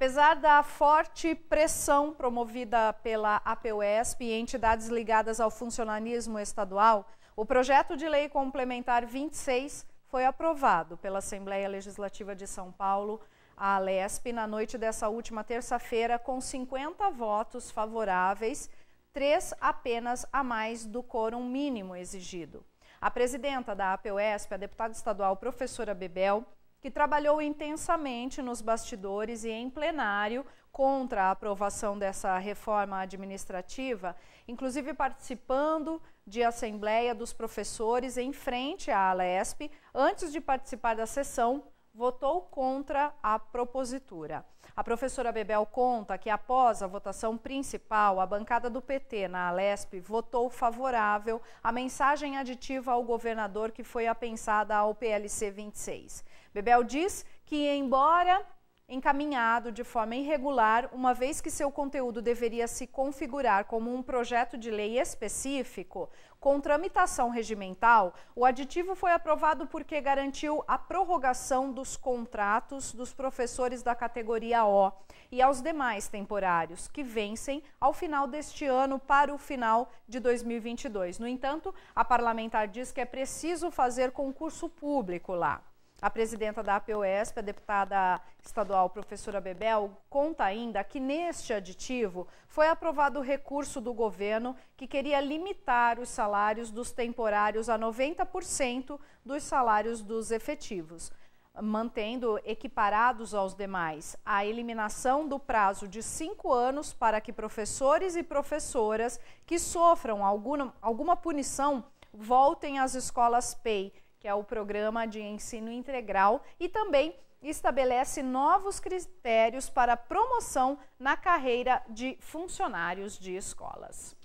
Apesar da forte pressão promovida pela APUESP e entidades ligadas ao funcionalismo estadual, o projeto de lei complementar 26 foi aprovado pela Assembleia Legislativa de São Paulo, a Alesp, na noite dessa última terça-feira, com 50 votos favoráveis, três apenas a mais do quórum mínimo exigido. A presidenta da APUESP, a deputada estadual professora Bebel, que trabalhou intensamente nos bastidores e em plenário contra a aprovação dessa reforma administrativa, inclusive participando de assembleia dos professores em frente à Alesp, antes de participar da sessão, votou contra a propositura. A professora Bebel conta que após a votação principal, a bancada do PT na Alesp votou favorável à mensagem aditiva ao governador que foi apensada ao PLC 26. Bebel diz que, embora encaminhado de forma irregular, uma vez que seu conteúdo deveria se configurar como um projeto de lei específico, com tramitação regimental, o aditivo foi aprovado porque garantiu a prorrogação dos contratos dos professores da categoria O e aos demais temporários, que vencem ao final deste ano para o final de 2022. No entanto, a parlamentar diz que é preciso fazer concurso público lá. A presidenta da APOESP, a deputada estadual professora Bebel, conta ainda que neste aditivo foi aprovado o recurso do governo que queria limitar os salários dos temporários a 90% dos salários dos efetivos, mantendo equiparados aos demais a eliminação do prazo de cinco anos para que professores e professoras que sofram alguma, alguma punição voltem às escolas PEI que é o Programa de Ensino Integral, e também estabelece novos critérios para promoção na carreira de funcionários de escolas.